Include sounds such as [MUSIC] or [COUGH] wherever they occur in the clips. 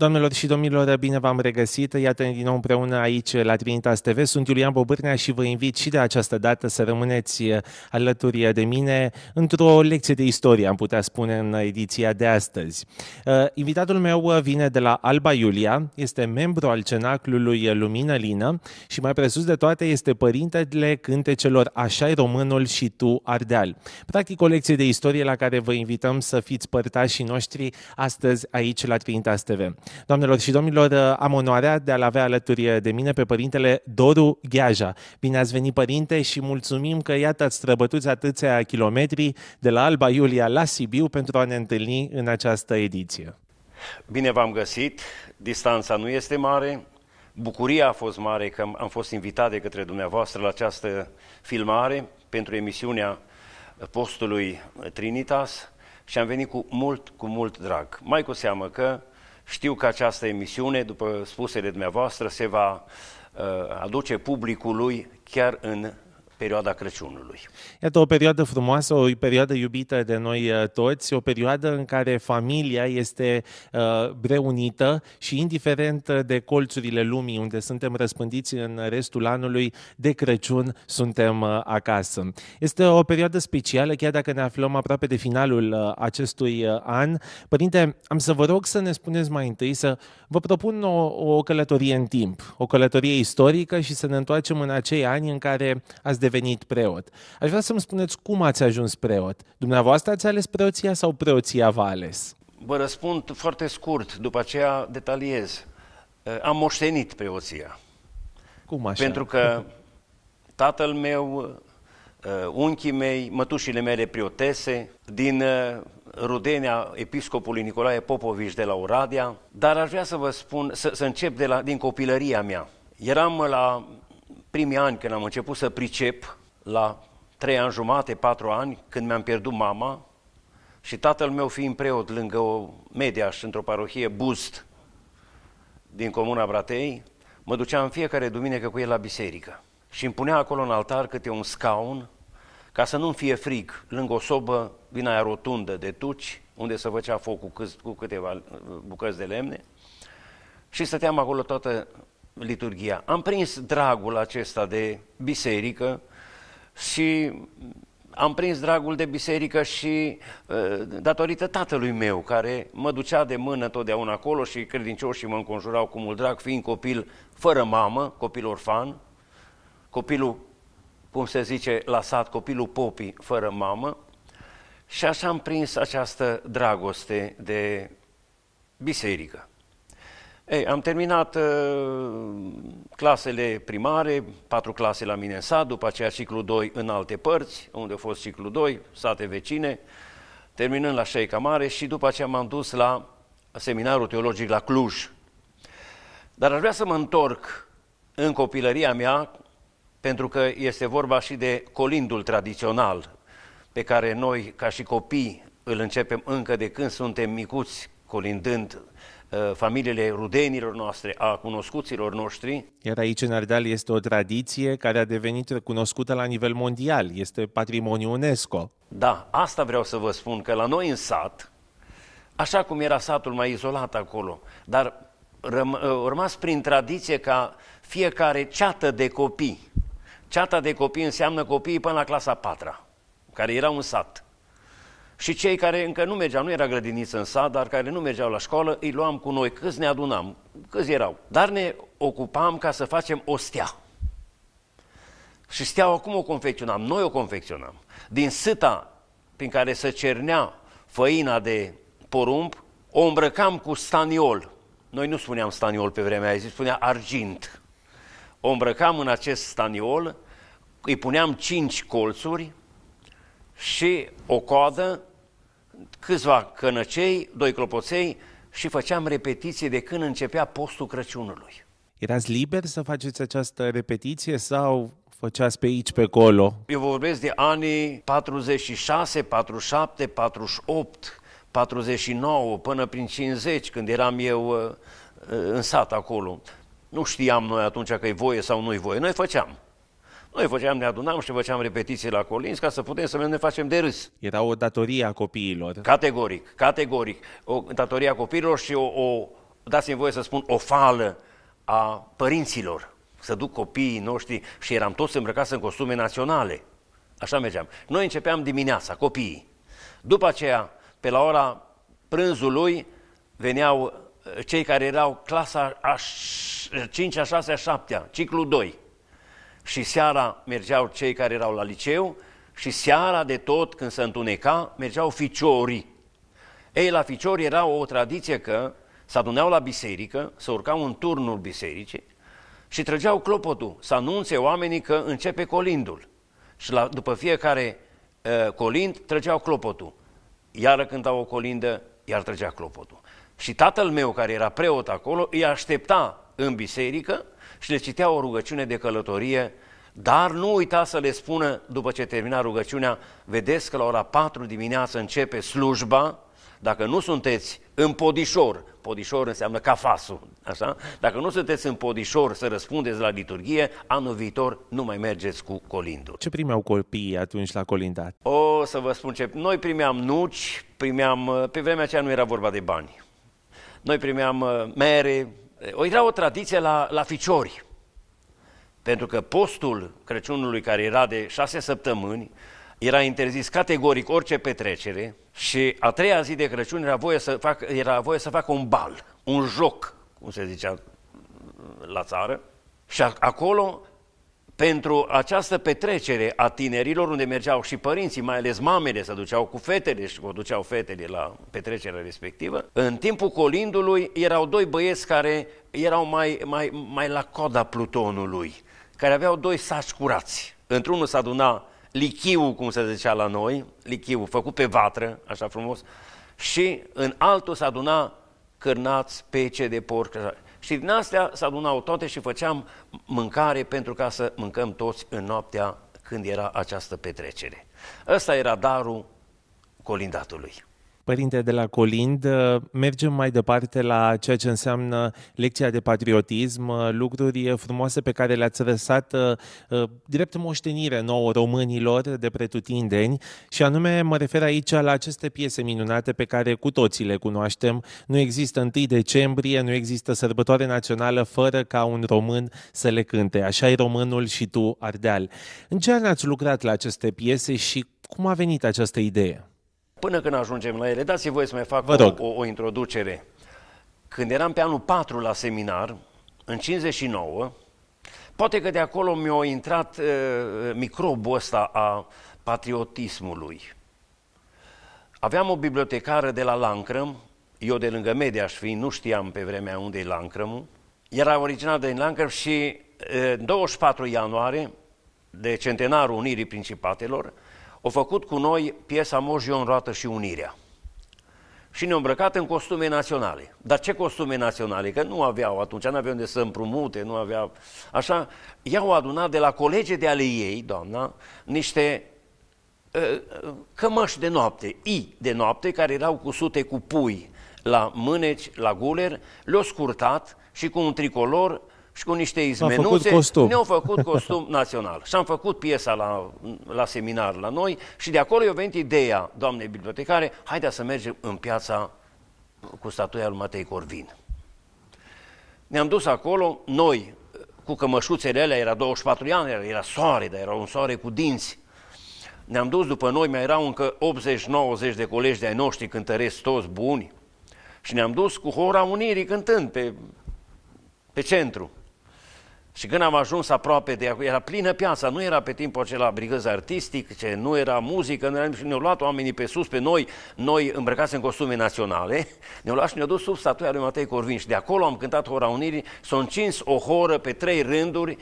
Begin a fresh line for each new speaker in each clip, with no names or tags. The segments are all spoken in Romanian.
Doamnelor și domnilor, bine v-am regăsit! Iată din nou împreună aici la Trinitas TV. Sunt Iulian Bobârnea și vă invit și de această dată să rămâneți eh, alături de mine într-o lecție de istorie, am putea spune, în ediția de astăzi. Eh, invitatul meu eh, vine de la Alba Iulia, este membru al Cenaclului Lumină Lină și mai presus de toate este părintele cântecelor Așa-i românul și tu, Ardeal. Practic o lecție de istorie la care vă invităm să fiți părtașii noștri astăzi aici la Trinitas TV. Doamnelor și domnilor, am onoarea de a-l avea alături de mine pe părintele Doru Gheaja. Bine ați venit, părinte, și mulțumim că, iată, ați străbătuți atâția kilometri de la Alba Iulia la Sibiu pentru a ne întâlni în această ediție. Bine
v-am găsit, distanța nu este mare, bucuria a fost mare că am fost invitat de către dumneavoastră la această filmare pentru emisiunea postului Trinitas și am venit cu mult, cu mult drag. Mai cu seamă că știu că această emisiune, după spusele dumneavoastră, se va uh, aduce publicului chiar în perioada Crăciunului.
Iată o perioadă frumoasă, o perioadă iubită de noi uh, toți, o perioadă în care familia este uh, reunită și indiferent de colțurile lumii unde suntem răspândiți în restul anului, de Crăciun suntem uh, acasă. Este o perioadă specială, chiar dacă ne aflăm aproape de finalul uh, acestui an. Părinte, am să vă rog să ne spuneți mai întâi să vă propun o, o călătorie în timp, o călătorie istorică și să ne întoarcem în acei ani în care ați devenit devenit preot. Aș vrea să-mi spuneți cum ați ajuns preot. Dumneavoastră ați ales preoția sau preoția v-a ales?
Vă răspund foarte scurt, după aceea detaliez. Eh, am moștenit preoția.
Cum așa? Pentru că
tatăl meu, eh, unchii mei, mătușile mele priotese, din eh, rudenia episcopului Nicolae Popovici de la Oradea, dar aș vrea să vă spun, să, să încep de la, din copilăria mea. Eram la primii ani când am început să pricep, la trei ani jumate, patru ani, când mi-am pierdut mama și tatăl meu fiind preot lângă o și într-o parohie Bust din comuna Bratei, mă duceam fiecare duminică cu el la biserică și îmi punea acolo în altar câte un scaun ca să nu-mi fie frig lângă o sobă din aia rotundă de tuci, unde se făcea foc cu, cu câteva bucăți de lemne și stăteam acolo toată liturgia. Am prins dragul acesta de biserică și am prins dragul de biserică și ă, datorită tatălui meu, care mă ducea de mână totdeauna acolo și credincioșii mă înconjurau cu mult drag, fiind copil fără mamă, copil orfan, copilul, cum se zice la sat, copilul popii fără mamă. Și așa am prins această dragoste de biserică. Ei, am terminat uh, clasele primare, patru clase la mine în sat, după aceea ciclu 2 în alte părți, unde a fost ciclu 2, sate vecine, terminând la Șeica Mare și după aceea m-am dus la seminarul teologic la Cluj. Dar aș vrea să mă întorc în copilăria mea, pentru că este vorba și de colindul tradițional pe care noi, ca și copii, îl începem încă de când suntem micuți, colindând Eh, familiile rudenilor noastre, a cunoscuților noștri.
Iar aici, în Ardeal, este o tradiție care a devenit cunoscută la nivel mondial, este patrimoniu UNESCO.
Da, asta vreau să vă spun, că la noi în sat, așa cum era satul mai izolat acolo, dar răm- eh, urmas prin tradiție ca fiecare ceată de copii. Ceata de copii înseamnă copiii până la clasa 4 care era un sat. Și cei care încă nu mergeau, nu era grădiniță în sat, dar care nu mergeau la școală, îi luam cu noi, câți ne adunam, câți erau. Dar ne ocupam ca să facem o stea. Și steaua cum o confecționam? Noi o confecționam. Din sâta prin care se cernea făina de porumb, o îmbrăcam cu staniol. Noi nu spuneam staniol pe vremea aia, spunea argint. O îmbrăcam în acest staniol, îi puneam cinci colțuri și o coadă câțiva cănăcei, doi clopoței și făceam repetiții de când începea postul Crăciunului.
Erați liber să faceți această repetiție sau făceați pe aici, pe acolo?
Eu vorbesc de anii 46, 47, 48, 49, până prin 50, când eram eu uh, uh, în sat acolo. Nu știam noi atunci că e voie sau nu e voie. Noi făceam. Noi făceam, ne adunam și făceam repetiții la Colins ca să putem să ne facem de râs. Era o datorie a copiilor. Categoric, categoric. O datorie a copiilor și o, o dați-mi voie să spun, o fală a părinților. Să duc copiii noștri și eram toți îmbrăcați în costume naționale. Așa mergeam. Noi începeam dimineața, copiii. După aceea, pe la ora prânzului, veneau eh, cei care erau clasa a 5-a, 6-a, 7-a, ciclu 2 și seara mergeau cei care erau la liceu și seara de tot, când se întuneca, mergeau ficiorii. Ei, la ficiori era o tradiție că se aduneau la biserică, se urcau în turnul bisericii și trăgeau clopotul să anunțe oamenii că începe colindul. Și la, după fiecare uh, colind trăgeau clopotul. Iară când o colindă, iar trăgea clopotul. Și tatăl meu, care era preot acolo, îi aștepta în biserică și le citea o rugăciune de călătorie, dar nu uita să le spună, după ce termina rugăciunea, vedeți că la ora 4 dimineața începe slujba, dacă nu sunteți în podișor, podișor înseamnă cafasul, așa? Dacă nu sunteți în podișor să răspundeți la liturghie, anul
viitor nu mai mergeți cu colindul. Ce primeau copiii atunci la colindat?
O să vă spun ce... Noi primeam nuci, primeam... Pe vremea aceea nu era vorba de bani. Noi primeam uh, mere, o era o tradiție la, la ficiori, pentru că postul Crăciunului, care era de șase săptămâni, era interzis categoric orice petrecere și a treia zi de Crăciun era voie să facă, era voie să facă un bal, un joc, cum se zicea la țară, și acolo pentru această petrecere a tinerilor, unde mergeau și părinții, mai ales mamele, se duceau cu fetele și o duceau fetele la petrecerea respectivă, în timpul colindului erau doi băieți care erau mai, mai, mai la coda plutonului, care aveau doi saci curați. Într-unul se aduna lichiu, cum se zicea la noi, lichiu făcut pe vatră, așa frumos, și în altul se aduna cârnați, pece de porc. Așa. Și din astea se adunau toate și făceam mâncare pentru ca să mâncăm toți în noaptea când era această petrecere. Ăsta era darul colindatului.
Părinte de la Colind, uh, mergem mai departe la ceea ce înseamnă lecția de patriotism, uh, lucruri uh, frumoase pe care le-ați răsat drept moștenire nouă românilor de pretutindeni și anume mă refer aici la aceste piese minunate pe care cu toții le cunoaștem. Nu există 1 decembrie, nu există sărbătoare națională fără ca un român să le cânte. așa e românul și tu, Ardeal. În ce an ați lucrat la aceste piese și cum a venit această idee?
Până când ajungem la ele, dați-mi voie să mai fac o, o, o introducere. Când eram pe anul 4 la seminar, în 59, poate că de acolo mi-a intrat uh, microbul ăsta a patriotismului. Aveam o bibliotecară de la Lancrăm, eu de lângă aș fi, nu știam pe vremea unde e Lancrămul, era original de Lancrăm și uh, 24 ianuarie, de centenarul Unirii Principatelor, o făcut cu noi piesa în roată și Unirea. Și ne-au îmbrăcat în costume naționale. Dar ce costume naționale? Că nu aveau atunci, nu aveau unde să împrumute, nu aveau... Așa, i-au adunat de la colege de ale ei, doamna, niște uh, cămăși de noapte, i de noapte, care erau cusute cu pui la mâneci, la guler, le-au scurtat și cu un tricolor și cu niște izmenuțe ne-au făcut costum [LAUGHS] național. Și am făcut piesa la, la seminar la noi și de acolo i-a venit ideea, doamne bibliotecare, haidea să mergem în piața cu statuia lui Matei Corvin. Ne-am dus acolo, noi, cu cămășuțele alea, era 24 ani, era, era soare, dar era un soare cu dinți. Ne-am dus după noi, mai erau încă 80-90 de colegi de-ai noștri cântăresc toți buni și ne-am dus cu Hora Unirii cântând pe, pe centru. Și când am ajuns aproape de acolo, era plină piața, nu era pe timpul acela brigăză artistic, ce nu era muzică, nu era, și ne-au luat oamenii pe sus, pe noi, noi îmbrăcați în costume naționale, [LAUGHS] ne-au luat și ne-au dus sub statuia lui Matei Corvin și de acolo am cântat Hora Unirii, s-a încins o horă pe trei rânduri,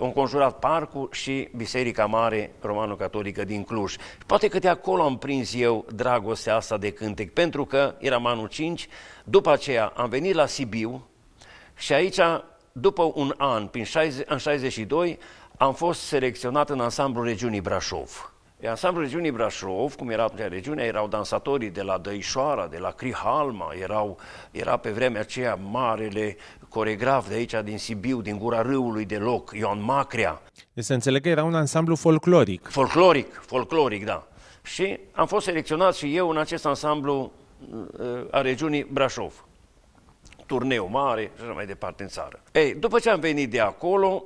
uh, conjurat parcul și Biserica Mare Romano-Catolică din Cluj. poate că de acolo am prins eu dragostea asta de cântec, pentru că eram anul 5, după aceea am venit la Sibiu și aici după un an, prin 60, în 62, am fost selecționat în ansamblul regiunii Brașov. În ansamblul regiunii Brașov, cum era atunci regiunea, erau dansatorii de la Dăișoara, de la Crihalma, erau, era pe vremea aceea marele coregraf de aici, din Sibiu, din Gura Râului de loc, Ion Macrea.
Deci să înțeleg că era un ansamblu folcloric.
Folcloric, folcloric, da. Și am fost selecționat și eu în acest ansamblu uh, a regiunii Brașov turneu mare și așa mai departe în țară. Ei, după ce am venit de acolo,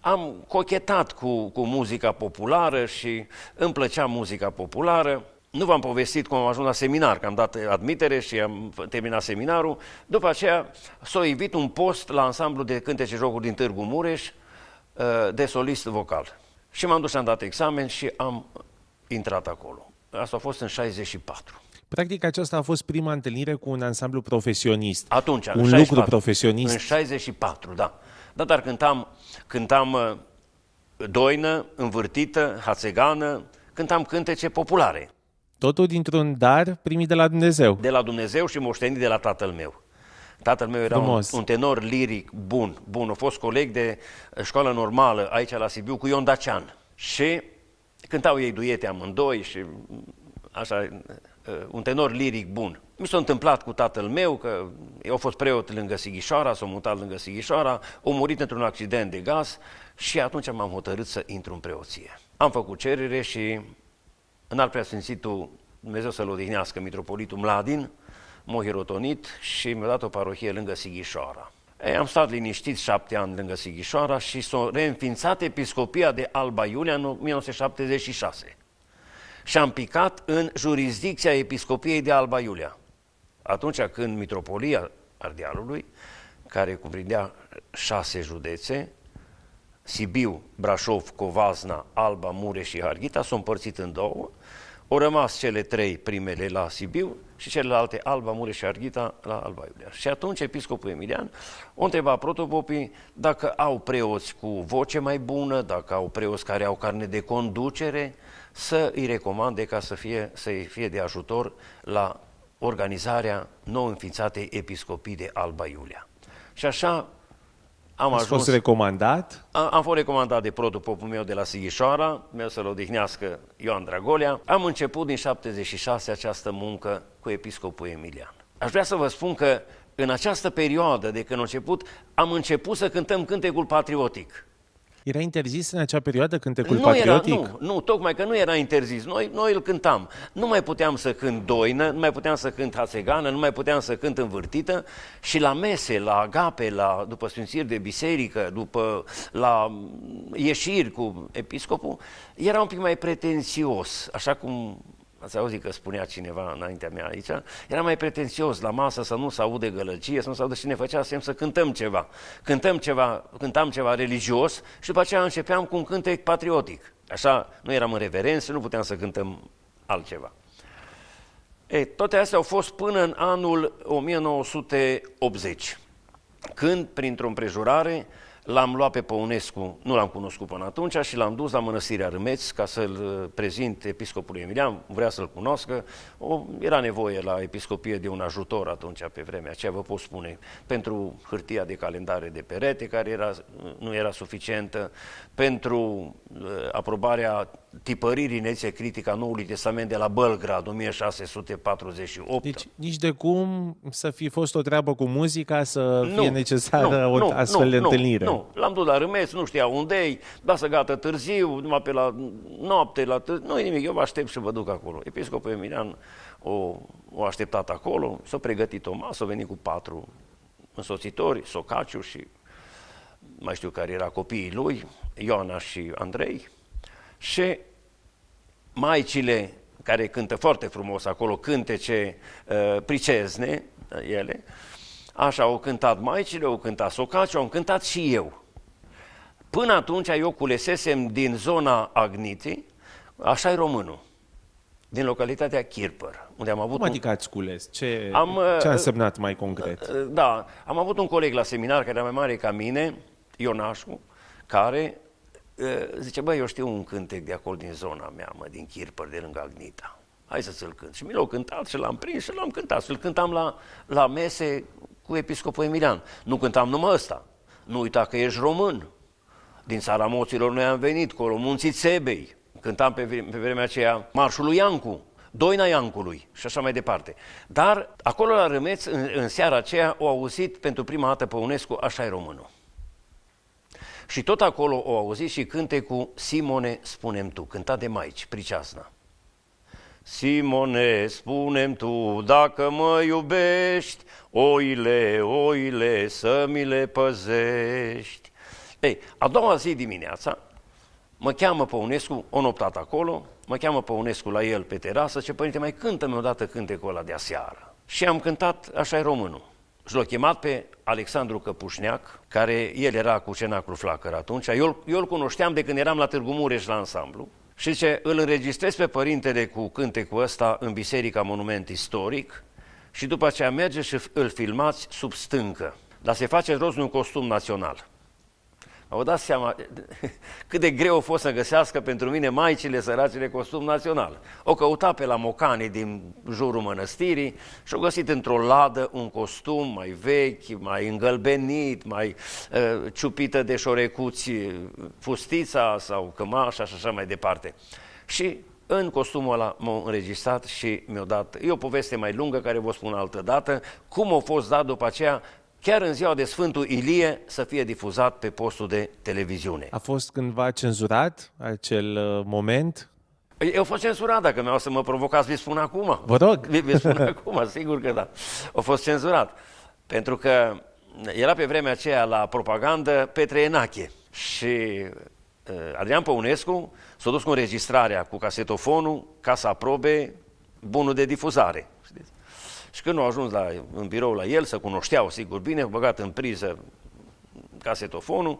am cochetat cu, cu muzica populară și îmi plăcea muzica populară. Nu v-am povestit cum am ajuns la seminar, că am dat admitere și am terminat seminarul. După aceea s-a invit un post la ansamblu de cântece jocuri din Târgu Mureș uh, de solist vocal. Și m-am dus și am dat examen și am intrat acolo. Asta a fost
în 64. Practic, aceasta a fost prima întâlnire cu un ansamblu profesionist. Atunci, un lucru profesionist. În
64, da. Da, dar cântam, cântam uh, doină, învârtită, hațegană, cântam cântece populare.
Totul dintr-un dar primit de la Dumnezeu.
De la Dumnezeu și moștenit de la tatăl meu. Tatăl meu era un, un tenor liric bun, bun. A fost coleg de uh, școală normală aici la Sibiu cu Ion Dacian. Și cântau ei duete amândoi și mm, așa Uh, un tenor liric bun. Mi s-a întâmplat cu tatăl meu, că eu a fost preot lângă Sighișoara, s-a mutat lângă Sighișoara, a murit într-un accident de gaz și atunci m-am hotărât să intru în preoție. Am făcut cerere și în al preasfințitul Dumnezeu să-l odihnească, mitropolitul Mladin, m-a hirotonit și mi-a dat o parohie lângă Sighișoara. Ei, am stat liniștit șapte ani lângă Sighișoara și s-a reînființat episcopia de Alba Iulia în 1976 și am picat în jurisdicția Episcopiei de Alba Iulia. Atunci când Mitropolia Ardealului, care cuprindea șase județe, Sibiu, Brașov, Covazna, Alba, Mureș și Harghita, s-au împărțit în două au rămas cele trei primele la Sibiu și celelalte Alba, Mureș și Arghita la Alba Iulia. Și atunci episcopul Emilian o întreba protopopii dacă au preoți cu voce mai bună, dacă au preoți care au carne de conducere, să îi recomande ca să fie, să fie de ajutor la organizarea nou înființatei episcopii de Alba Iulia. Și așa
am ajuns, fost recomandat?
Am, am fost recomandat de protopopul meu de la Sighișoara, meu să-l odihnească Ioan Dragolea. Am început din 76 această muncă cu episcopul Emilian. Aș vrea să vă spun că în această perioadă de când am început, am început să cântăm cântecul patriotic.
Era interzis în acea perioadă cântecul nu patriotic? Era,
nu, nu, tocmai că nu era interzis. Noi, noi îl cântam. Nu mai puteam să cânt doină, nu mai puteam să cânt hasegană, nu mai puteam să cânt învârtită și la mese, la agape, la, după sfințiri de biserică, după la ieșiri cu episcopul, era un pic mai pretențios, așa cum Ați auzit că spunea cineva înaintea mea aici, era mai pretențios la masă să nu se aude gălăgie, să nu se audă și ne făcea semn să cântăm ceva. Cântăm ceva, cântam ceva religios și după aceea începeam cu un cântec patriotic. Așa, nu eram în reverență, nu puteam să cântăm altceva. E, toate astea au fost până în anul 1980, când, printr-o împrejurare, L-am luat pe Păunescu, nu l-am cunoscut până atunci și l-am dus la Mănăstirea Râmeț ca să-l uh, prezint episcopului Emilian, vrea să-l cunoască. O, era nevoie la episcopie de un ajutor atunci pe vremea aceea, vă pot spune, pentru hârtia de calendare de perete, care era, uh, nu era suficientă, pentru uh, aprobarea tipăririi nețe critica Noului Testament de la Belgrad, 1648.
Deci nici de cum să fi fost o treabă cu muzica să nu, fie necesară nu, o nu, astfel nu, întâlnire. Nu,
nu. l-am dus la Râmeț, nu știa unde e, da, lasă gata târziu, numai pe la noapte, la târziu. nu nimic, eu vă aștept și vă duc acolo. Episcopul Emilian o, o așteptat acolo, s-a pregătit o masă, a venit cu patru însoțitori, Socaciu și mai știu care era copiii lui, Ioana și Andrei, și maicile care cântă foarte frumos acolo, cântece uh, pricezne, uh, ele, așa au cântat maicile, au cântat socaci, au cântat și eu. Până atunci eu culesesem din zona Agniti, așa e românul, din localitatea Kirpăr, unde am avut... Cum un... adică
ați cules? Ce, am, uh, ce a însemnat mai concret?
Uh, da, am avut un coleg la seminar care era mai mare ca mine, Ionașu, care Ă, zice, băi, eu știu un cântec de acolo din zona mea, mă, din Chirpăr, de lângă Agnita. Hai să ți-l cânt. Și mi l-au cântat și l-am prins și l-am cântat. Și-l cântam la, la mese cu episcopul Emilian. Nu cântam numai ăsta. Nu uita că ești român. Din țara moților noi am venit, cu munții Țebei. Cântam pe, pe vremea aceea marșul lui Iancu. Doina Iancului și așa mai departe. Dar acolo la Râmeț, în, în seara aceea, au auzit pentru prima dată pe UNESCO Așa e românul. Și tot acolo o auzi și cânte cu Simone, spunem tu, cântat de maici, priceasna. Simone, spunem tu, dacă mă iubești, oile, oile, să mi le păzești. Ei, a doua zi dimineața, mă cheamă Păunescu, o noptat acolo, mă cheamă Păunescu la el pe terasă, ce părinte, mai cântă-mi odată cântecul ăla de aseară. Și am cântat, așa e românul. Și l-a chemat pe Alexandru Căpușneac, care el era cu Cenacru Flacăr atunci, eu, eu îl cunoșteam de când eram la Târgu Mureș la ansamblu, și zice, îl înregistrez pe părintele cu cântecul ăsta în Biserica Monument Istoric și după aceea merge și îl filmați sub stâncă. Dar se face rost un costum național. Au dat seama [LAUGHS] cât de greu a fost să găsească pentru mine maicile de costum național. O căuta pe la mocane din jurul mănăstirii și au găsit într-o ladă un costum mai vechi, mai îngălbenit, mai uh, ciupită de șorecuți fustița sau cămașa și așa mai departe. Și în costumul ăla m-au înregistrat și mi-au dat. E o poveste mai lungă care vă spun altă dată, cum a fost dat după aceea chiar în ziua de Sfântul Ilie, să fie difuzat pe postul de televiziune.
A fost cândva cenzurat acel uh, moment?
Păi, eu fost cenzurat, dacă mi-au să mă provocați, vi spun acum. Vă rog. Vi, vi spun [LAUGHS] acum, sigur că da. A fost cenzurat. Pentru că era pe vremea aceea la propagandă Petre Enache și uh, Adrian Păunescu s-a dus cu înregistrarea cu casetofonul ca să aprobe bunul de difuzare. Știți? Și când au ajuns la, în birou la el, să cunoșteau sigur bine, băgat în priză casetofonul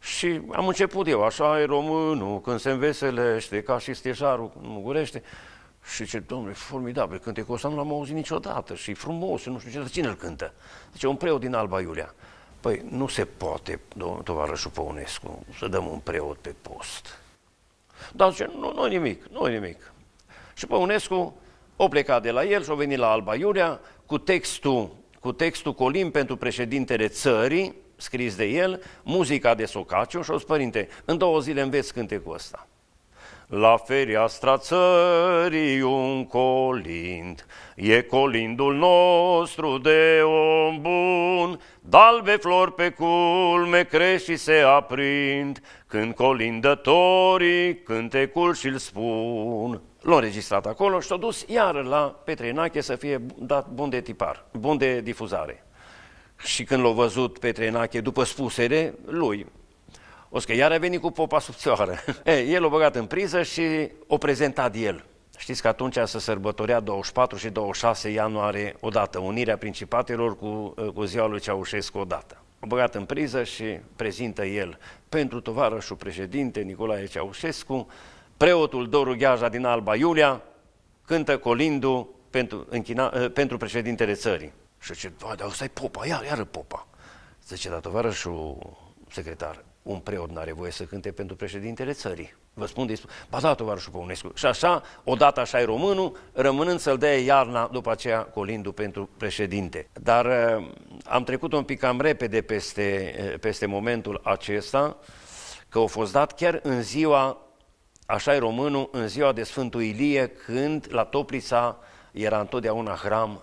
și am început eu, așa e românul, când se înveselește, ca și stejarul nu gurește, Și ce domnule, formidabil, cântecul ăsta nu l-am auzit niciodată și frumos, și nu știu ce, cine îl cântă? Zice, un preot din Alba Iulia. Păi nu se poate, tovarășul Păunescu, să dăm un preot pe post. Dar zice, nu, nu nimic, nu nimic. Și Păunescu o plecat de la el și o venit la Alba Iurea cu textul, cu textul Colim pentru președintele țării, scris de el, muzica de Socaciu și o spus, părinte, în două zile înveți cântecul ăsta. La fereastra țării un
colind, e colindul nostru de om bun, dalbe flori pe culme crește și se aprind, când
colindătorii cântecul și-l spun l au înregistrat acolo și s dus iar la Petre Enache să fie dat bun de tipar, bun de difuzare. Și când l au văzut Petre Enache, după spusele lui, o că iar a venit cu popa sub țoară. [LAUGHS] Ei, el a băgat în priză și o prezentat el. Știți că atunci se sărbătorea 24 și 26 ianuarie odată, unirea principatelor cu, cu ziua lui Ceaușescu odată. O băgat în priză și prezintă el pentru tovarășul președinte Nicolae Ceaușescu Preotul Doru Gheaja din Alba Iulia cântă colindu pentru, închina, eh, pentru președintele țării. Și zice, dar ăsta e popa, iar, iară popa. Zice, dar tovarășul secretar, un preot n-are voie să cânte pentru președintele țării. Vă spun de ba da, tovarășul Păunescu. Și așa, odată așa e românul, rămânând să-l dea iarna după aceea colindu pentru președinte. Dar eh, am trecut un pic cam repede peste, eh, peste momentul acesta, că a fost dat chiar în ziua așa e românul, în ziua de Sfântul Ilie, când la Toplița era întotdeauna hram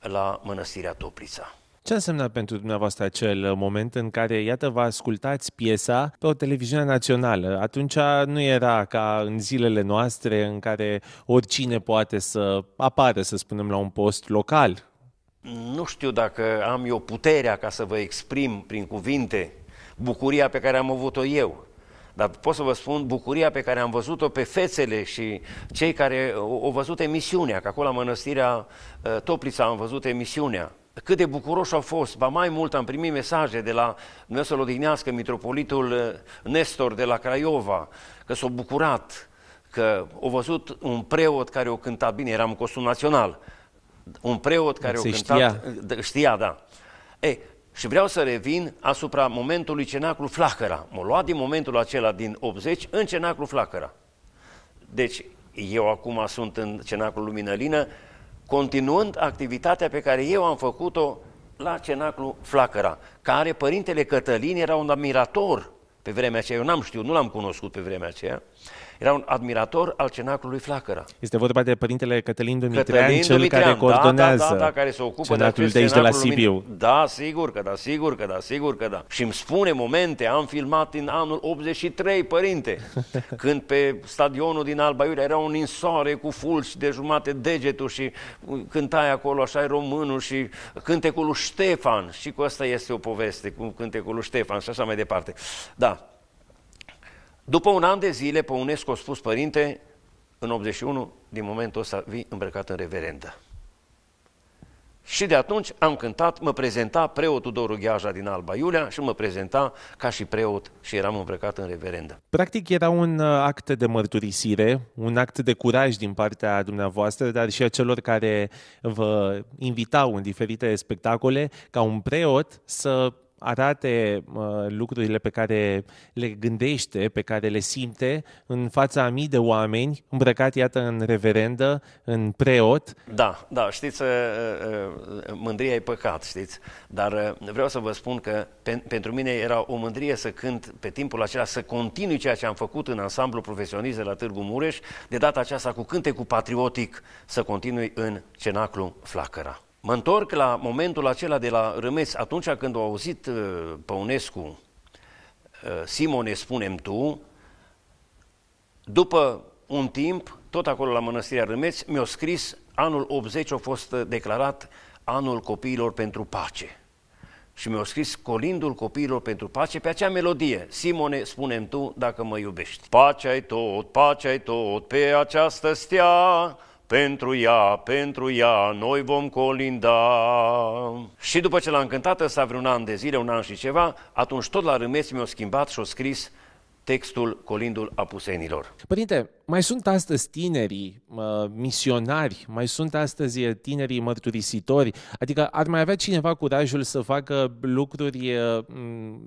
la mănăstirea Toplița.
Ce a însemnat pentru dumneavoastră acel moment în care, iată, vă ascultați piesa pe o televiziune națională? Atunci nu era ca în zilele noastre în care oricine poate să apară, să spunem, la un post local.
Nu știu dacă am eu puterea ca să vă exprim prin cuvinte bucuria pe care am avut-o eu. Dar pot să vă spun bucuria pe care am văzut-o pe fețele și cei care au văzut emisiunea, că acolo la mănăstirea ă, Toplița am văzut emisiunea. Cât de bucuroși au fost, ba mai mult am primit mesaje de la Dumnezeu odihnească, mitropolitul ă, Nestor de la Craiova, că s-au bucurat, că au văzut un preot care o cântat bine, eram în costum național, un preot care o cântat, știa, știa da. Ei, și vreau să revin asupra momentului Cenaclu Flacăra. Mă lua din momentul acela din 80 în Cenaclu Flacăra. Deci, eu acum sunt în Cenaclu Luminălină, continuând activitatea pe care eu am făcut-o la Cenaclu Flacăra, care părintele Cătălin era un admirator pe vremea aceea. Eu n-am știut, nu l-am cunoscut pe vremea aceea. Era un admirator al cenaclului Flacăra.
Este vorba de părintele Cătălin Dumitrean, Cătălin cel Dumitrean, care coordonează da, da, da, da, care se ocupă de de aici de la Sibiu. Lumine.
Da, sigur că da, sigur că da, sigur că da. Și îmi spune momente, am filmat în anul 83, părinte, [LAUGHS] când pe stadionul din Alba Iulia era un insoare cu fulgi de jumate degetul și cântai acolo, așa românul și cântecul lui Ștefan. Și cu asta este o poveste, cu cântecul lui Ștefan și așa mai departe. Da, după un an de zile, Păunescu a spus, părinte, în 81, din momentul ăsta, vii îmbrăcat în reverendă. Și de atunci am cântat, mă prezenta preotul Doru Gheaja din Alba Iulia și mă prezenta ca și preot și eram îmbrăcat în reverendă.
Practic era un uh, act de mărturisire, un act de curaj din partea dumneavoastră, dar și a celor care vă invitau în diferite spectacole ca un preot să arate uh, lucrurile pe care le gândește, pe care le simte în fața a mii de oameni, îmbrăcat, iată, în reverendă, în preot.
Da, da, știți, uh, mândria e păcat, știți, dar vreau să vă spun că pentru mine era o mândrie să cânt pe timpul acela, să continui ceea ce am făcut în ansamblu profesionist de la Târgu Mureș, de data aceasta cu cântecul patriotic, să continui în Cenaclu Flacăra. Mă întorc la momentul acela de la Râmes, atunci când au auzit uh, Păunescu, uh, Simone, spunem tu, după un timp, tot acolo la Mănăstirea Rămeț, mi-a scris, anul 80 a fost uh, declarat anul copiilor pentru pace. Și mi-a scris colindul copiilor pentru pace pe acea melodie. Simone, spunem tu dacă mă iubești. Pacea-i tot, pacea-i tot pe această stea, pentru ea, pentru ea, noi vom colinda. Și după ce l-am cântat ăsta vreun an de zile, un an și ceva, atunci tot la râmeți mi-a schimbat și-a scris textul Colindul Apusenilor.
Părinte, mai sunt astăzi tinerii uh, misionari, mai sunt astăzi tinerii mărturisitori, adică ar mai avea cineva curajul să facă lucruri uh,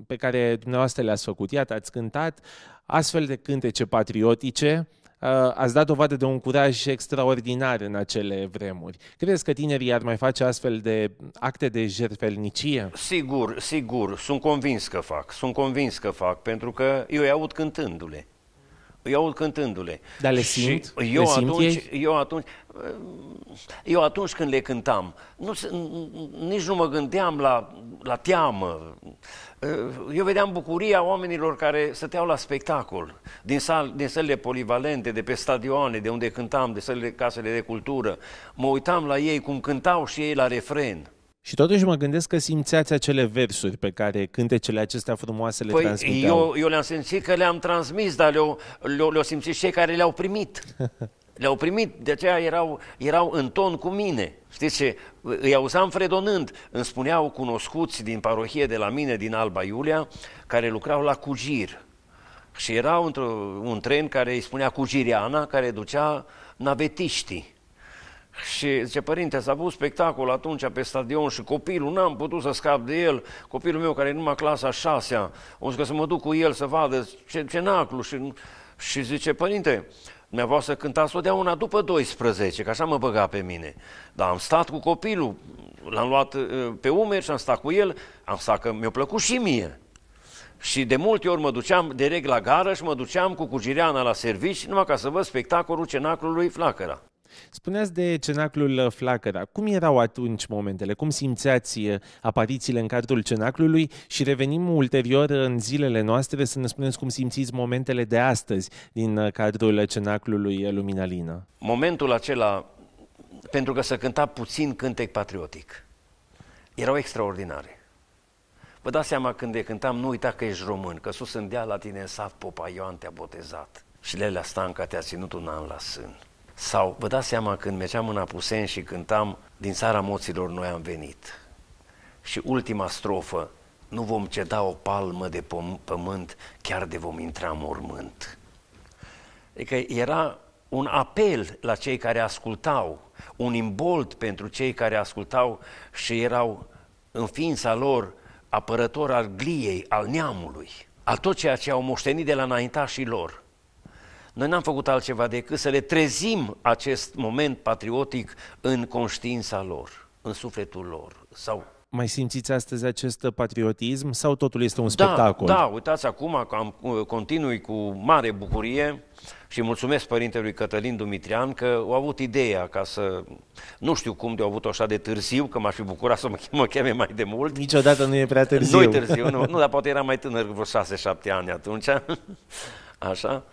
pe care dumneavoastră le-ați făcut. Iată, ați cântat astfel de cântece patriotice, Uh, ați dat dovadă de un curaj extraordinar în acele vremuri. Crezi că tinerii ar mai face astfel de acte de jertfelnicie?
Sigur, sigur, sunt convins că fac, sunt convins că fac, pentru că eu îi aud cântându-le îi aud cântându-le.
Dar le simt? Și eu, le simt atunci,
ei? eu atunci, eu atunci când le cântam, nu, nici nu mă gândeam la, la teamă. Eu vedeam bucuria oamenilor care stăteau la spectacol, din, sal, din sălile polivalente, de pe stadioane, de unde cântam, de sălile casele de cultură. Mă uitam la ei cum cântau și ei la refren.
Și totuși mă gândesc că simțeați acele versuri pe care cântecele acestea frumoase le păi transmiteau. Eu,
eu le-am simțit că le-am transmis, dar le-au, le-au, le simțit cei care le-au primit. [LAUGHS] Le-au primit, de aceea erau, erau în ton cu mine. Știți ce? Îi auzam fredonând. Îmi spuneau cunoscuți din parohie de la mine, din Alba Iulia, care lucrau la Cugir. Și era un, un tren care îi spunea Cugiriana, care ducea navetiștii. Și zice, părinte, s-a avut spectacol atunci pe stadion și copilul, n-am putut să scap de el, copilul meu care e numai clasa șasea, o zic că să mă duc cu el să vadă ce, ce naclu și, și zice, părinte, să cântați totdeauna după 12, că așa mă băga pe mine. Dar am stat cu copilul, l-am luat uh, pe umeri și am stat cu el, am stat că mi-a plăcut și mie. Și de multe ori mă duceam direct la gară și mă duceam cu cugireana la servici numai ca să văd spectacolul cenaclului Flacăra.
Spuneați de cenaclul uh, Flacăra. Cum erau atunci momentele? Cum simțeați uh, aparițiile în cadrul cenaclului? Și revenim ulterior uh, în zilele noastre să ne spuneți cum simțiți momentele de astăzi din cadrul cenaclului Luminalină.
Momentul acela, pentru că se cânta puțin cântec patriotic, erau extraordinare. Vă dați seama când de cântam, nu uita că ești român, că sus în deal la tine în sat popa Ioan te-a botezat și Lelea Stanca te-a ținut un an la sân. Sau vă dați seama când mergeam în Apuseni și cântam Din țara moților noi am venit și ultima strofă Nu vom ceda o palmă de pământ chiar de vom intra mormânt Adică era un apel la cei care ascultau, un imbold pentru cei care ascultau și erau în ființa lor apărător al gliei, al neamului, al tot ceea ce au moștenit de la înaintașii lor. Noi n-am făcut altceva decât să le trezim acest moment patriotic în conștiința lor, în sufletul lor. Sau
mai simțiți astăzi acest patriotism sau totul este un da, spectacol? Da,
uitați acum, am, uh, continui cu mare bucurie și mulțumesc părintelui Cătălin Dumitrian că au avut ideea ca să... Nu știu cum de-au avut așa de târziu, că m-aș fi bucurat să mă, [LAUGHS] mă cheme mai de mult. Niciodată nu e prea târziu. nu e târziu, nu, nu, dar poate era mai tânăr, vreo 6-7 ani atunci. [LAUGHS] Așa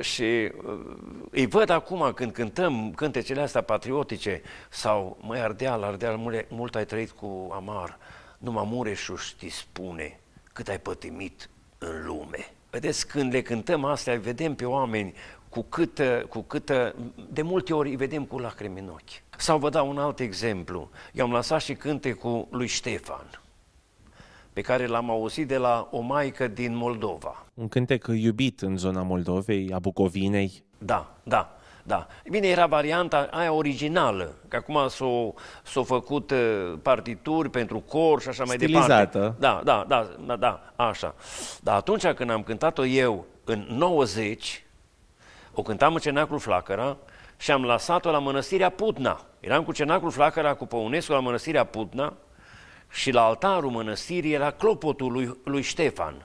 și îi văd acum când cântăm cântecele astea patriotice sau mai Ardeal, Ardeal, mult, mult ai trăit cu amar, numai Mureșul știi spune cât ai pătimit în lume. Vedeți, când le cântăm astea, vedem pe oameni cu câtă, cu câtă, de multe ori îi vedem cu lacrimi în ochi. Sau vă dau un alt exemplu. Eu am lăsat și cânte cu lui Ștefan pe care l-am auzit de la o maică din Moldova.
Un cântec iubit în zona Moldovei, a Bucovinei. Da,
da, da. Bine, era varianta aia originală, că acum s-au s-o, făcut uh, partituri pentru cor și așa Stilizată. mai departe. Da, da, da, da, da, așa. Dar atunci când am cântat-o eu, în 90, o cântam în Cenacul Flacăra și am lăsat-o la Mănăstirea Putna. Eram cu Cenacul Flacăra, cu Păunescu, la Mănăstirea Putna, și la altarul mănăstirii era clopotul lui, lui Ștefan.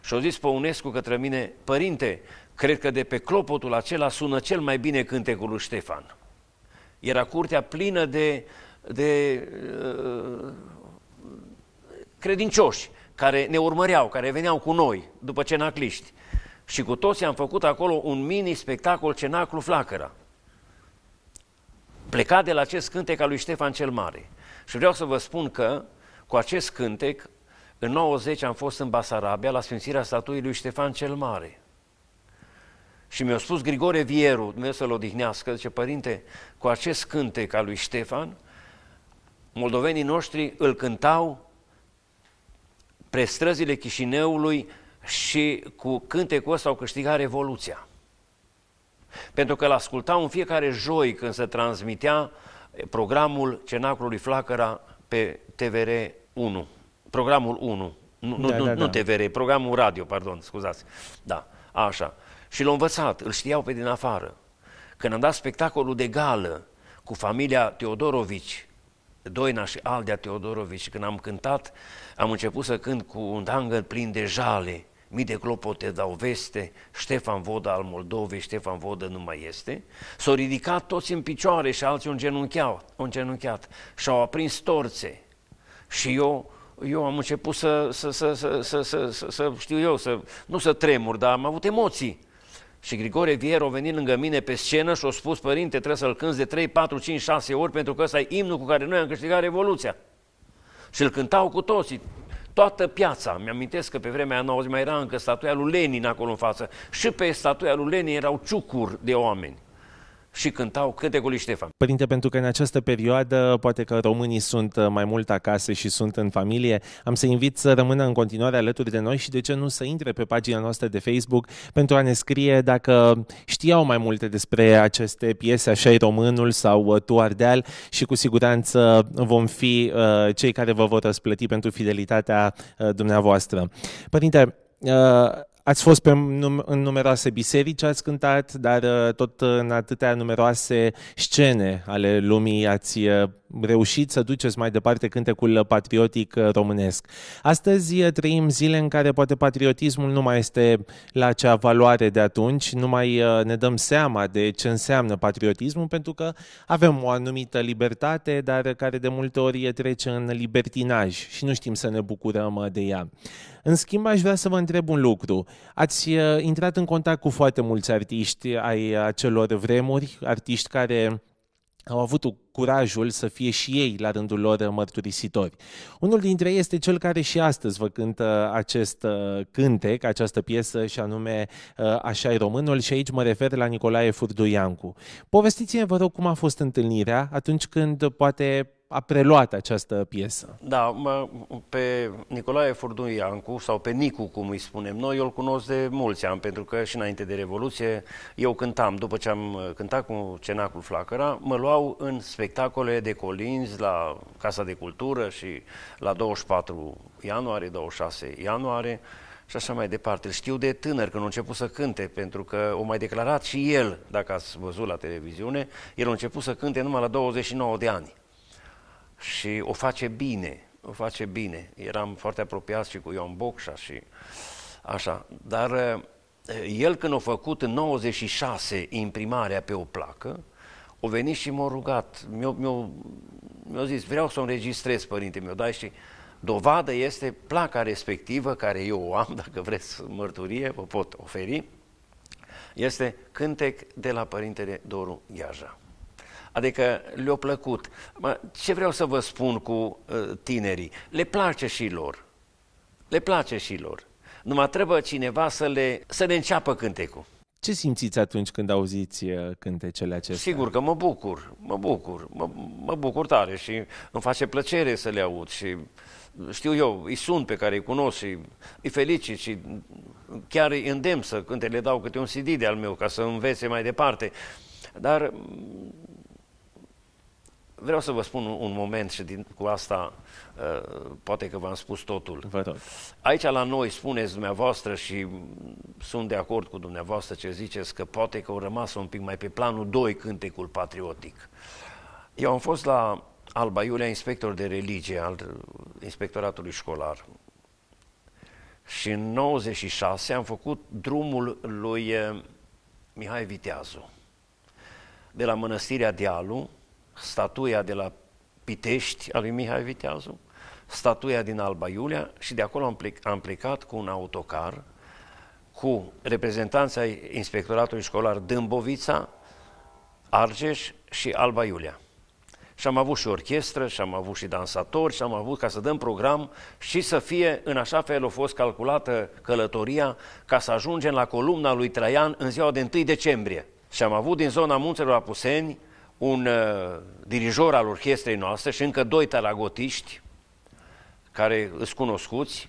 Și-a zis Păunescu către mine, părinte, cred că de pe clopotul acela sună cel mai bine cântecul lui Ștefan. Era curtea plină de, de uh, credincioși care ne urmăreau, care veneau cu noi după cenacliști. Și cu toți am făcut acolo un mini-spectacol Cenaclu Flacăra. Plecat de la acest cântec al lui Ștefan cel Mare – și vreau să vă spun că cu acest cântec, în 90 am fost în Basarabia la sfințirea statuii lui Ștefan cel Mare. Și mi-a spus Grigore Vieru, Dumnezeu să-l odihnească, zice, părinte, cu acest cântec al lui Ștefan, moldovenii noștri îl cântau străzile Chișineului și cu cântecul ăsta au câștigat Revoluția. Pentru că îl ascultau în fiecare joi când se transmitea programul Cenaclului Flacăra pe TVR 1. Programul 1. Nu, da, nu, da, nu da. TVR, programul radio, pardon, scuzați. Da, așa. Și l-au învățat, îl știau pe din afară. Când am dat spectacolul de gală cu familia Teodorovici, Doina și Aldea Teodorovici, când am cântat, am început să cânt cu un tangă plin de jale, mii de clopote dau veste, Ștefan Vodă al Moldovei, Ștefan Vodă nu mai este, s-au ridicat toți în picioare și alții un îngenunchiat, un genunchiat și au aprins torțe. Și eu, eu am început să, să, să, să, să, să, să, să știu eu, să, nu să tremur, dar am avut emoții. Și Grigore Vier a venit lângă mine pe scenă și a spus, părinte, trebuie să-l cânți de 3, 4, 5, 6 ori, pentru că ăsta e imnul cu care noi am câștigat Revoluția. Și îl cântau cu toții, toată piața. Mi-amintesc că pe vremea aia, mai era încă statuia lui Lenin acolo în față și pe statuia lui Lenin erau ciucuri de oameni și cântau cântecul Ștefan.
Părinte, pentru că în această perioadă, poate că românii sunt uh, mai mult acasă și sunt în familie, am să invit să rămână în continuare alături de noi și de ce nu să intre pe pagina noastră de Facebook pentru a ne scrie dacă știau mai multe despre aceste piese, așa e românul sau uh, tu Ardeal și cu siguranță vom fi uh, cei care vă vor răsplăti pentru fidelitatea dumneavoastră. Părinte, Ați fost pe, num- în numeroase biserici, ați cântat, dar uh, tot în atâtea numeroase scene ale lumii ați uh, reușit să duceți mai departe cântecul patriotic uh, românesc. Astăzi trăim zile în care poate patriotismul nu mai este la cea valoare de atunci, nu mai ne dăm seama de ce înseamnă patriotismul, pentru că avem o anumită libertate, dar care de multe ori trece în libertinaj și nu știm să ne bucurăm de ea. În schimb, aș vrea să vă întreb un lucru. Ați uh, intrat în contact cu foarte mulți artiști ai acelor vremuri, artiști care au avut curajul să fie și ei la rândul lor mărturisitori. Unul dintre ei este cel care și astăzi vă cântă acest uh, cântec, această piesă și anume uh, așa e românul și aici mă refer la Nicolae Furduiancu. Povestiți-ne, vă rog, cum a fost întâlnirea atunci când poate a preluat această piesă.
Da, mă, pe Nicolae Furdun Iancu, sau pe Nicu, cum îi spunem noi, eu îl cunosc de mulți ani, pentru că și înainte de Revoluție eu cântam. După ce am uh, cântat cu Cenacul Flacăra, mă luau în spectacole de colinzi la Casa de Cultură și la 24 ianuarie, 26 ianuarie, și așa mai departe. Îl știu de tânăr când a început să cânte, pentru că o mai declarat și el, dacă ați văzut la televiziune, el a început să cânte numai la 29 de ani și o face bine, o face bine. Eram foarte apropiat și cu Ion Bocșa și așa. Dar eh, el când a făcut în 96 imprimarea pe o placă, o venit și m-a rugat, mi-a, mi-a, mi-a zis, vreau să o înregistrez, părinte, mi-o dai și dovadă este placa respectivă, care eu o am, [LAUGHS] dacă vreți mărturie, vă pot oferi, este cântec de la părintele Doru Iaja. Adică le-a plăcut. Ce vreau să vă spun cu uh, tinerii? Le place și lor. Le place și lor. Numai trebuie cineva să le, să le
înceapă cântecul. Ce simțiți atunci când auziți uh, cântecele acestea? Sigur că mă bucur,
mă bucur, mă, mă bucur tare și îmi face plăcere să le aud și știu eu, îi sunt pe care îi cunosc și îi felicit și chiar îi îndemn să cânte, le dau câte un CD de al meu ca să învețe mai departe. Dar Vreau să vă spun un moment și din, cu asta uh, poate că v-am spus totul. Vă tot. Aici la noi spuneți dumneavoastră și sunt de acord cu dumneavoastră ce ziceți că poate că au rămas un pic mai pe planul 2 cântecul patriotic. Eu am fost la Alba Iulia, inspector de religie al inspectoratului școlar. Și în 96 am făcut drumul lui uh, Mihai Viteazu de la Mănăstirea Dealu, statuia de la Pitești a lui Mihai Viteazu, statuia din Alba Iulia și de acolo am, plec, am plecat cu un autocar cu reprezentanța Inspectoratului Școlar Dâmbovița, Argeș și Alba Iulia. Și am avut și orchestră, și am avut și dansatori, și am avut ca să dăm program și să fie, în așa fel a fost calculată călătoria, ca să ajungem la columna lui Traian în ziua de 1 decembrie. Și am avut din zona munțelor Apuseni un uh, dirijor al orchestrei noastre și încă doi talagotiști care îți cunoscuți.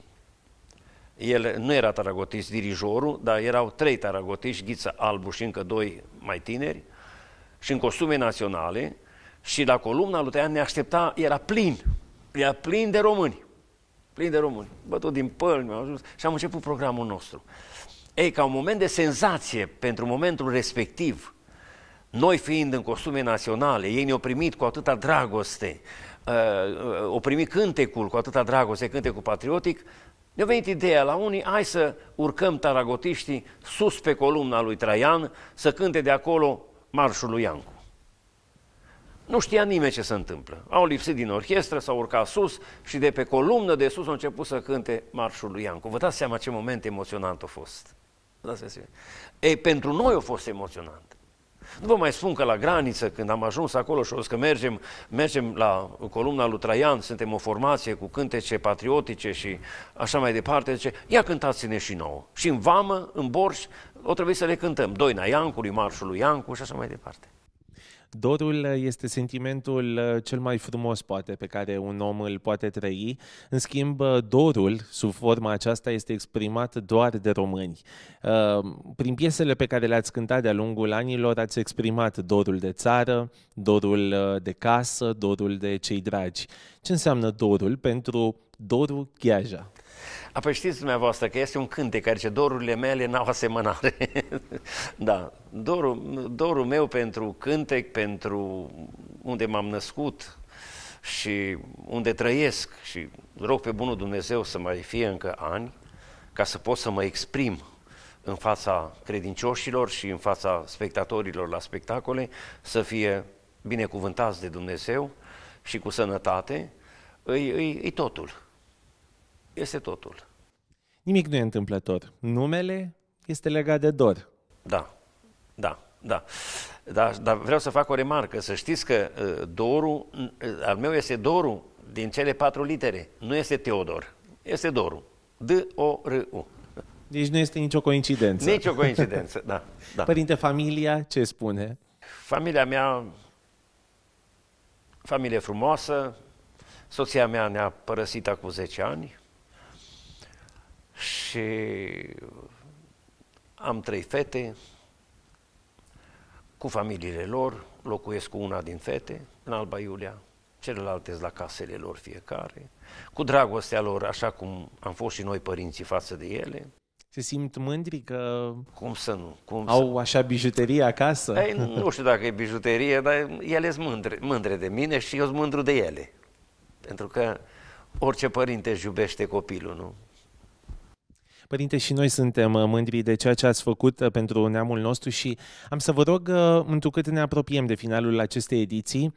El nu era taragotist dirijorul, dar erau trei taragotiști, Ghiță Albu și încă doi mai tineri, și în costume naționale. Și la columna lui Tăian ne aștepta, era plin, era plin de români, plin de români. Bătut din pălmi, am ajuns și am început programul nostru. Ei, ca un moment de senzație pentru momentul respectiv, noi fiind în costume naționale, ei ne-au primit cu atâta dragoste, uh, uh, au primit cântecul cu atâta dragoste, cântecul patriotic, ne-a venit ideea la unii, hai să urcăm taragotiștii sus pe columna lui Traian să cânte de acolo marșul lui Iancu. Nu știa nimeni ce se întâmplă. Au lipsit din orchestră, s-au urcat sus și de pe columnă de sus au început să cânte marșul lui Iancu. Vă dați seama ce moment emoționant a fost. Vă dați seama. E pentru noi a fost emoționant. Nu vă mai spun că la graniță, când am ajuns acolo și o că mergem, mergem la columna lui Traian, suntem o formație cu cântece patriotice și așa mai departe, zice, ia cântați-ne și nouă. Și în vamă, în borș, o trebuie să le cântăm. Doina Iancului, Marșul lui Iancu și așa mai departe.
Dorul este sentimentul uh, cel mai frumos, poate, pe care un om îl poate trăi. În schimb, uh, dorul, sub forma aceasta, este exprimat doar de români. Uh, prin piesele pe care le-ați cântat de-a lungul anilor, ați exprimat dorul de țară, dorul de casă, dorul de cei dragi. Ce înseamnă dorul pentru Doru Gheaja?
Apoi știți dumneavoastră că este un cântec care zice Dorurile mele n-au asemănare. [LAUGHS] da, dorul, dorul meu pentru cântec, pentru unde m-am născut și unde trăiesc și rog pe bunul Dumnezeu să mai fie încă ani ca să pot să mă exprim în fața credincioșilor și în fața spectatorilor la spectacole, să fie binecuvântați de Dumnezeu și cu sănătate, îi, îi, îi totul este totul.
Nimic nu e întâmplător. Numele este legat de dor.
Da, da, da. Dar, dar vreau să fac o remarcă. Să știți că uh, dorul, uh, al meu este dorul din cele patru litere. Nu este Teodor, este dorul. D-O-R-U.
Deci nu este nicio coincidență. Nici o coincidență, da, da. Părinte, familia ce spune?
Familia mea, familie frumoasă, soția mea ne-a părăsit acum 10 ani, și am trei fete cu familiile lor, locuiesc cu una din fete în Alba Iulia, celelalte la casele lor fiecare, cu dragostea lor, așa cum am fost și noi părinții față de ele.
Se simt mândri că cum să nu, cum au să... așa bijuterie acasă? Ei, păi, nu
știu dacă e bijuterie, dar ele sunt mândre, mândre de mine și eu sunt mândru de ele. Pentru că orice părinte își iubește copilul, nu?
Părinte, și noi suntem uh, mândri de ceea ce ați făcut uh, pentru neamul nostru și am să vă rog, uh, întrucât ne apropiem de finalul acestei ediții,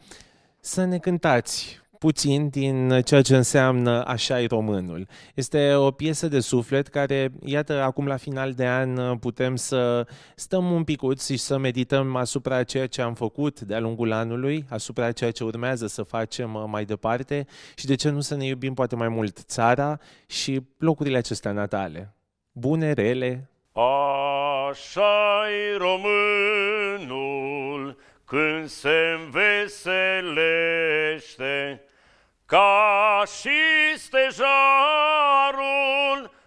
să ne cântați puțin din ceea ce înseamnă așa e românul. Este o piesă de suflet care, iată, acum la final de an putem să stăm un picuț și să medităm asupra ceea ce am făcut de-a lungul anului, asupra ceea ce urmează să facem mai departe și de ce nu să ne iubim poate mai mult țara și locurile acestea natale bune, rele.
Așa-i românul când se înveselește, ca și stejarul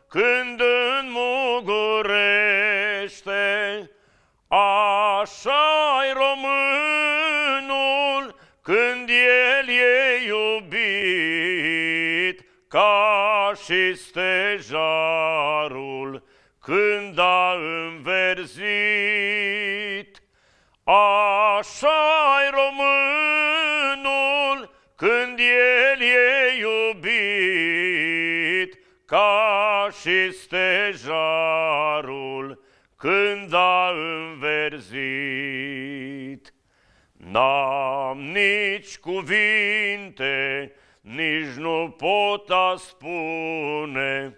când înmugurește. Așa-i românul când el e iubit, ca și când El e iubit ca și stejarul când a înverzit. N-am nici cuvinte, nici nu pot a spune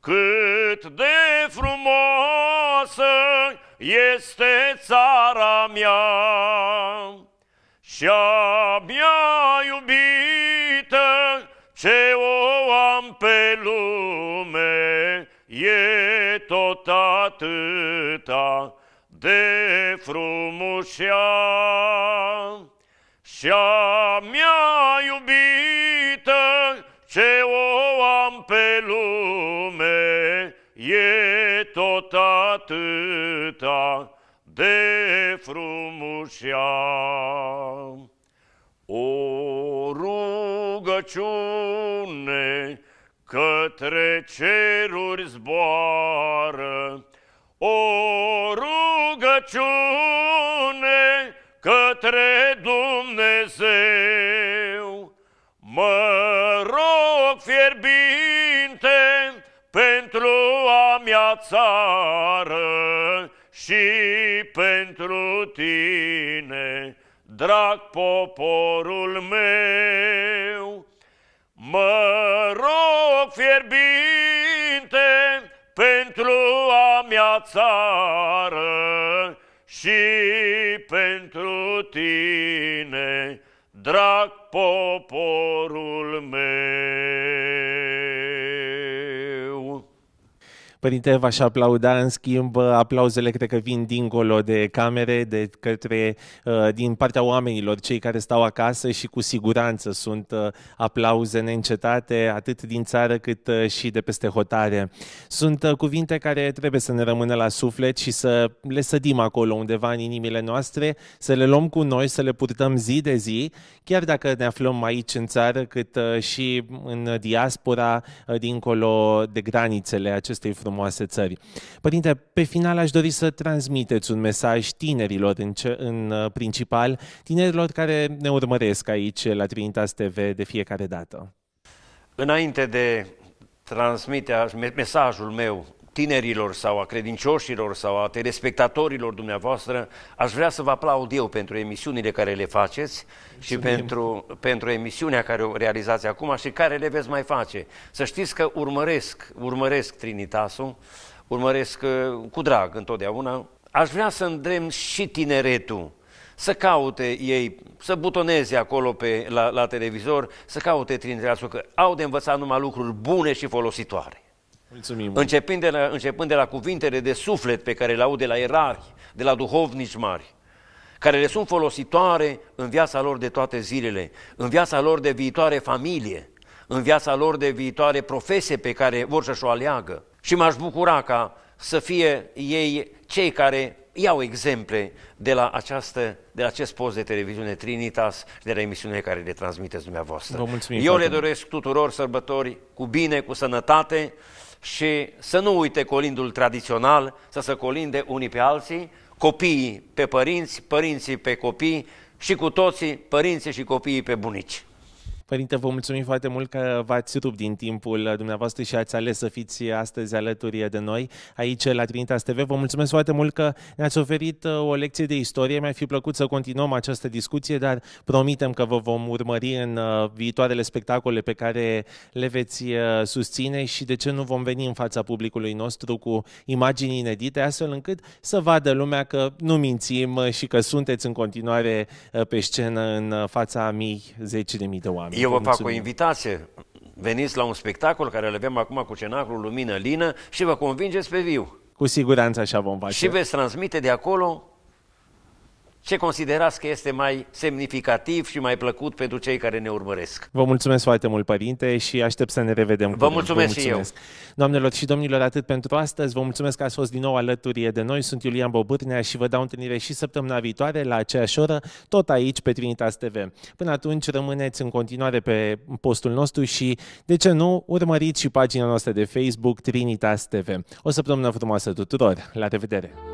cât de frumoasă este țara mea și-a mea iubită, ce o am pe lume, e tot atâta de frumușea. Și-a mea iubită, ce o am pe lume, e tot atâta de Crucea. O rugăciune către ceruri zboară, o rugăciune către Dumnezeu. Mă rog fierbinte pentru a mea țară, și pentru tine, drag poporul meu. Mă rog fierbinte pentru a mea țară și pentru tine, drag poporul meu.
Părinte v-aș aplauda, în schimb, aplauzele cred că vin dincolo de camere, de către, uh, din partea oamenilor, cei care stau acasă și cu siguranță sunt uh, aplauze neîncetate, atât din țară cât uh, și de peste hotare. Sunt cuvinte care trebuie să ne rămână la suflet și să le sădim acolo undeva în inimile noastre, să le luăm cu noi, să le purtăm zi de zi, chiar dacă ne aflăm aici în țară, cât și în diaspora, dincolo de granițele acestei frumos frumoase țări. Părinte, pe final aș dori să transmiteți un mesaj tinerilor, în, ce, în uh, principal, tinerilor care ne urmăresc aici la Trinitas TV de fiecare dată.
Înainte de transmite mesajul meu tinerilor sau a credincioșilor sau a telespectatorilor dumneavoastră, aș vrea să vă aplaud eu pentru emisiunile care le faceți Mulțumim. și pentru, pentru emisiunea care o realizați acum și care le veți mai face. Să știți că urmăresc, urmăresc Trinitasul, urmăresc uh, cu drag întotdeauna. Aș vrea să îndrem și tineretul să caute ei, să butoneze acolo pe, la, la televizor, să caute Trinitasul, că au de învățat numai lucruri bune și folositoare. Mulțumim. Începând de, la, începând de la cuvintele de suflet pe care le aud de la erari, de la duhovnici mari, care le sunt folositoare în viața lor de toate zilele, în viața lor de viitoare familie, în viața lor de viitoare profese pe care vor să-și o aleagă. Și m-aș bucura ca să fie ei cei care iau exemple de la, această, de la acest post de televiziune Trinitas și de la emisiunile care le transmiteți dumneavoastră. Vă mulțumim, Eu le doresc tuturor sărbători cu bine, cu sănătate, și să nu uite colindul tradițional, să se colinde unii pe alții, copiii pe părinți, părinții pe copii și cu toții
părinții și copiii pe bunici. Părinte, vă mulțumim foarte mult că v-ați rupt din timpul dumneavoastră și ați ales să fiți astăzi alături de noi aici la Trinita TV. Vă mulțumesc foarte mult că ne-ați oferit uh, o lecție de istorie. Mi-ar fi plăcut să continuăm această discuție, dar promitem că vă vom urmări în uh, viitoarele spectacole pe care le veți uh, susține și de ce nu vom veni în fața publicului nostru cu imagini inedite, astfel încât să vadă lumea că nu mințim și că sunteți în continuare pe scenă în fața mii, zeci de mii de oameni. Eu vă fac o
invitație. Veniți la un spectacol care îl avem acum cu cenaclul Lumină Lină și vă convingeți pe viu.
Cu siguranță așa vom face. Și veți
transmite de acolo ce considerați că este mai semnificativ și mai plăcut pentru cei care ne urmăresc.
Vă mulțumesc foarte mult, părinte, și aștept să ne revedem. Vă mulțumesc, vă mulțumesc și eu. Doamnelor și domnilor, atât pentru astăzi. Vă mulțumesc că ați fost din nou alături de noi. Sunt Iulian Bobârnea și vă dau întâlnire și săptămâna viitoare la aceeași oră, tot aici pe Trinitas TV. Până atunci, rămâneți în continuare pe postul nostru și, de ce nu, urmăriți și pagina noastră de Facebook Trinitas TV. O săptămână frumoasă tuturor! La revedere!